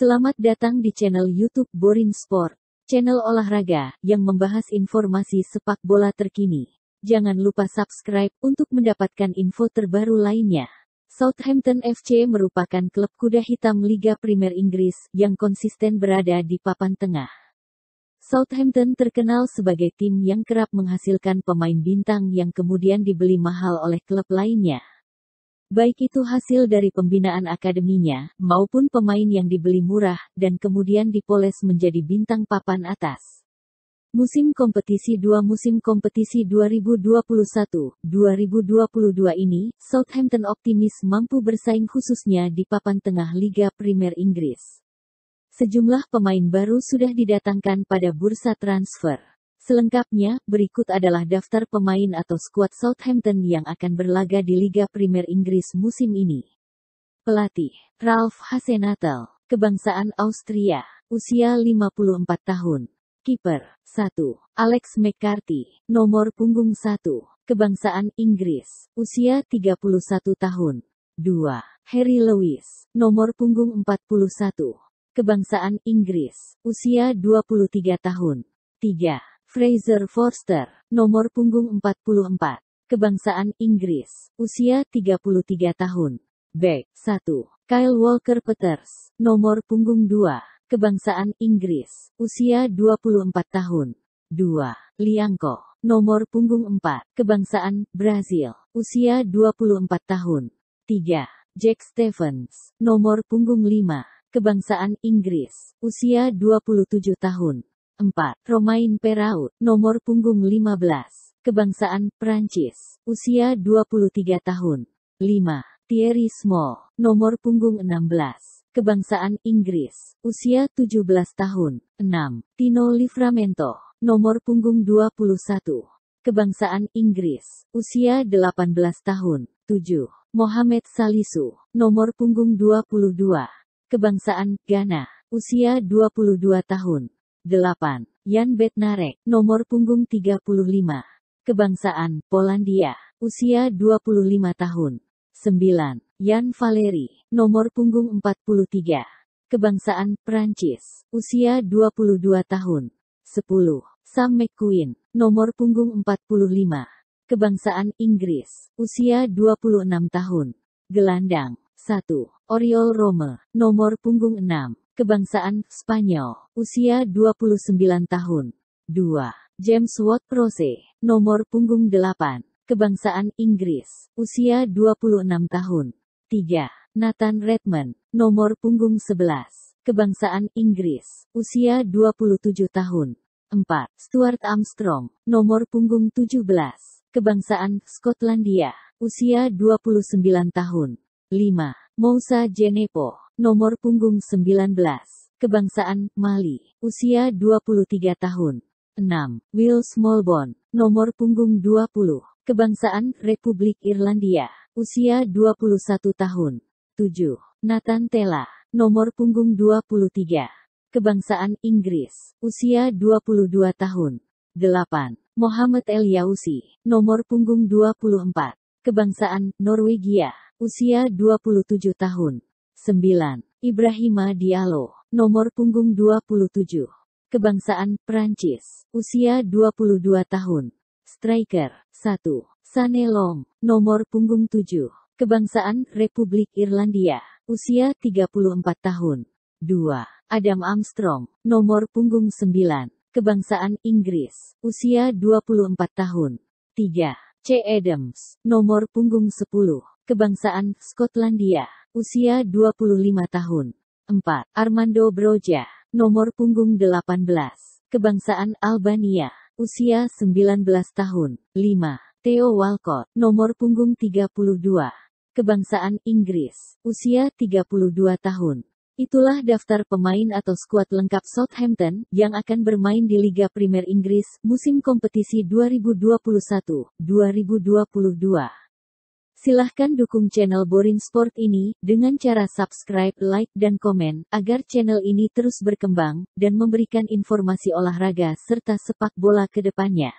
Selamat datang di channel YouTube Borin Sport, channel olahraga yang membahas informasi sepak bola terkini. Jangan lupa subscribe untuk mendapatkan info terbaru lainnya. Southampton FC merupakan klub kuda hitam Liga Primer Inggris yang konsisten berada di papan tengah. Southampton terkenal sebagai tim yang kerap menghasilkan pemain bintang yang kemudian dibeli mahal oleh klub lainnya. Baik itu hasil dari pembinaan akademinya, maupun pemain yang dibeli murah, dan kemudian dipoles menjadi bintang papan atas. Musim kompetisi dua Musim kompetisi 2021-2022 ini, Southampton optimis mampu bersaing khususnya di papan tengah Liga Primer Inggris. Sejumlah pemain baru sudah didatangkan pada bursa transfer. Selengkapnya, berikut adalah daftar pemain atau skuad Southampton yang akan berlaga di Liga Primer Inggris musim ini. Pelatih, Ralph Hasenatel, kebangsaan Austria, usia 54 tahun. Kiper, 1, Alex McCarthy, nomor punggung 1, kebangsaan Inggris, usia 31 tahun. 2, Harry Lewis, nomor punggung 41, kebangsaan Inggris, usia 23 tahun. 3. Fraser Forster, nomor punggung 44. Kebangsaan Inggris, usia 33 tahun. B. 1. Kyle Walker Peters, nomor punggung 2. Kebangsaan Inggris, usia 24 tahun. 2. Liangko, nomor punggung 4. Kebangsaan Brazil, usia 24 tahun. 3. Jack Stevens, nomor punggung 5. Kebangsaan Inggris, usia 27 tahun. 4. Romain Peraut, nomor punggung 15. Kebangsaan, Perancis. Usia 23 tahun. 5. Thierry Small, nomor punggung 16. Kebangsaan, Inggris. Usia 17 tahun. 6. Tino Livramento, nomor punggung 21. Kebangsaan, Inggris. Usia 18 tahun. 7. Mohamed Salisu, nomor punggung 22. Kebangsaan, Ghana. Usia 22 tahun. 8. Jan Bednarek, nomor punggung 35. Kebangsaan, Polandia, usia 25 tahun. 9. Jan Valeri, nomor punggung 43. Kebangsaan, Prancis, usia 22 tahun. 10. Sam McQueen, nomor punggung 45. Kebangsaan, Inggris, usia 26 tahun. Gelandang, 1. Oriol Rome, nomor punggung 6 kebangsaan Spanyol, usia 29 tahun. 2. James Watt Prose, nomor punggung 8, kebangsaan Inggris, usia 26 tahun. 3. Nathan Redmond, nomor punggung 11, kebangsaan Inggris, usia 27 tahun. 4. Stuart Armstrong, nomor punggung 17, kebangsaan Skotlandia, usia 29 tahun. 5. Moussa Jenepo, nomor punggung 19, kebangsaan Mali, usia 23 tahun. 6. Will Smallbone, nomor punggung 20, kebangsaan Republik Irlandia, usia 21 tahun. 7. Nathan Tella, nomor punggung 23, kebangsaan Inggris, usia 22 tahun. 8. Mohamed El Yausi, nomor punggung 24, kebangsaan Norwegia, usia 27 tahun. 9. Ibrahima Diallo, nomor punggung 27. Kebangsaan Prancis, usia 22 tahun. Striker 1. Sane Long, nomor punggung 7. Kebangsaan Republik Irlandia, usia 34 tahun. 2. Adam Armstrong, nomor punggung 9. Kebangsaan Inggris, usia 24 tahun. 3. C. Adams, nomor punggung 10 kebangsaan Skotlandia, usia 25 tahun. 4. Armando Broja, nomor punggung 18, kebangsaan Albania, usia 19 tahun. 5. Theo Walcott, nomor punggung 32, kebangsaan Inggris, usia 32 tahun. Itulah daftar pemain atau skuad lengkap Southampton yang akan bermain di Liga Primer Inggris musim kompetisi 2021-2022. Silahkan dukung channel Borin Sport ini dengan cara subscribe, like, dan komen agar channel ini terus berkembang dan memberikan informasi olahraga serta sepak bola ke depannya.